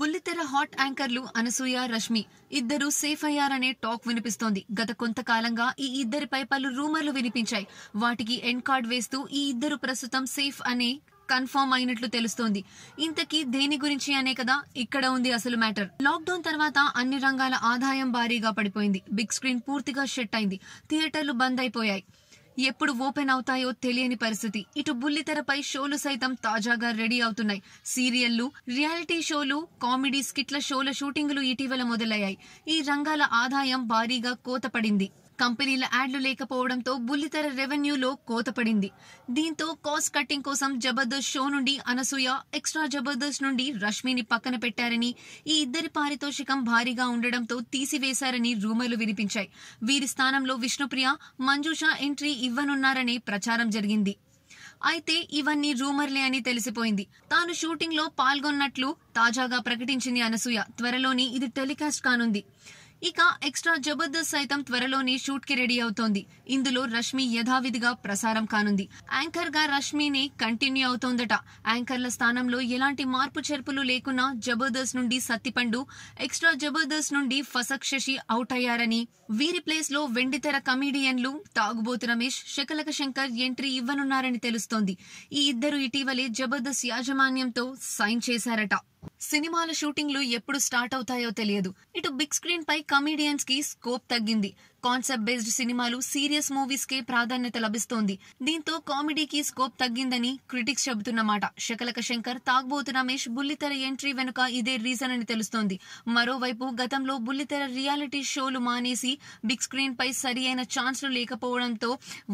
బుల్లితెర హాట్ యాంకర్లు అనసూయ రష్మి ఇద్దరు safe అయ్యారనే talk వినిపిస్తోంది గత కొంతకాలంగా ఈ ఇద్దరిపై పలు రూమర్లు వినిపించాయి వాటికి ఎండ్ కార్డ్ వేస్తూ ఈ ఇద్దరు ప్రస్తుతం సేఫ్ అనే కన్ఫర్మ్ అయినట్లు తెలుస్తోంది ఇంతకీ దేని గురించి అనే కదా ఇక్కడ ఉంది అసలు మ్యాటర్ లాక్డౌన్ తర్వాత అన్ని రంగాల ఆదాయం భారీగా పడిపోయింది బిగ్ స్క్రీన్ పూర్తిగా షెట్ అయింది థియేటర్లు బంద్ అయిపోయాయి ఎప్పుడు ఓపెన్ అవుతాయో తెలియని పరిస్థితి ఇటు బుల్లితెరపై షోలు సైతం తాజాగా రెడీ అవుతున్నాయి సీరియళ్లు రియాలిటీ షోలు కామెడీ స్కిట్ల షోల షూటింగులు ఇటీవల మొదలయ్యాయి ఈ రంగాల ఆదాయం భారీగా కోతపడింది కంపెనీల యాడ్లు లేకపోవడంతో బుల్లితెర రెవెన్యూలో కోతపడింది దీంతో కాస్ట్ కట్టింగ్ కోసం జబర్దస్త్ షో నుండి అనసూయ ఎక్స్ట్రా జబర్దస్త్ నుండి రష్మిని పక్కన పెట్టారని ఈ ఇద్దరి పారితోషికం భారీగా ఉండడంతో తీసివేశారని రూమర్లు వినిపించాయి వీరి స్థానంలో విష్ణుప్రియ మంజుష ఎంట్రీ ఇవ్వనున్నారనే ప్రచారం జరిగింది అయితే ఇవన్నీ రూమర్లే అని తెలిసిపోయింది తాను షూటింగ్ లో పాల్గొన్నట్లు తాజాగా ప్రకటించింది అనసూయ త్వరలోని ఇది టెలికాస్ట్ కానుంది ఇక ఎక్స్ట్రా జబర్దస్త్ సైతం త్వరలోనే షూట్ కి రెడీ అవుతోంది ఇందులో రష్మి యథావిధిగా ప్రసారం కానుంది యాంకర్ గా రష్మిని కంటిన్యూ అవుతోందట యాంకర్ల స్థానంలో ఎలాంటి మార్పు చేర్పులు లేకున్నా జబర్దస్త్ నుండి సత్తిపండు ఎక్స్ట్రా జబర్దస్త్ నుండి ఫసక్ శశి అవుట్ అయ్యారని వీరి ప్లేస్ లో వెండితెర కమీడియన్లు తాగుబోతు రమేష్ శకలక శంకర్ ఎంట్రీ ఇవ్వనున్నారని తెలుస్తోంది ఈ ఇద్దరు ఇటీవలే జబర్దస్త్ యాజమాన్యంతో సైన్ చేశారట సినిమాల షూటింగ్లు ఎప్పుడు స్టార్ట్ అవుతాయో తెలియదు ఇటు బిగ్ స్క్రీన్ పై కమీడియన్స్ కి స్కోప్ తగ్గింది కాన్సెప్ట్ బేస్డ్ సినిమాలు సీరియస్ మూవీస్ కే ప్రాధాన్యత లభిస్తోంది దీంతో కామెడీకి స్కోప్ తగ్గిందని క్రిటిక్స్ చెబుతున్నమాట శకలక శంకర్ తాగ్బోతు రమేష్ బుల్లితెర ఎంట్రీ వెనుక ఇదే రీజన్ అని తెలుస్తోంది మరోవైపు గతంలో బుల్లితెర రియాలిటీ షోలు మానేసి బిగ్ స్క్రీన్ పై సరి అయిన ఛాన్స్లు లేకపోవడంతో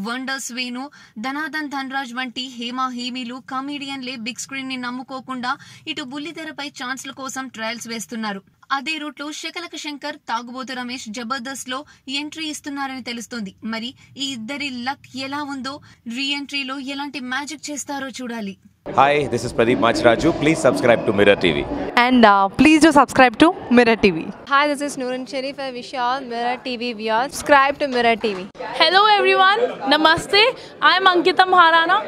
వండర్స్ వేణు ధనాధన్ ధనరాజ్ వంటి హేమా హేమీలు కమీడియన్లే బిగ్ స్క్రీన్ ని నమ్ముకోకుండా ఇటు బుల్లితెరపై ఛాన్స్ల కోసం ట్రయల్స్ వేస్తున్నారు అదే రూట్లో శకలక శంకర్ తాగుబోతు రమేష్ జబర్దస్త్ లో ఎంట్రీ ఇస్తున్నారని తెలుస్తోంది మరి ఈ ఇద్దరి లక్ ఎలా ఉందో రీ ఎంట్రీలో ఎలాంటి మ్యాజిక్ చేస్తారో చూడాలి hi this is Pradeep Machiraju please subscribe to Mirror TV and please do subscribe to Mirror TV hi this is Nooran Sharif I wish all Mirror TV viewers subscribe to Mirror TV hello everyone namaste I am Ankita Maharana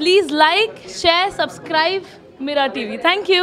please like share subscribe Mirror TV thank you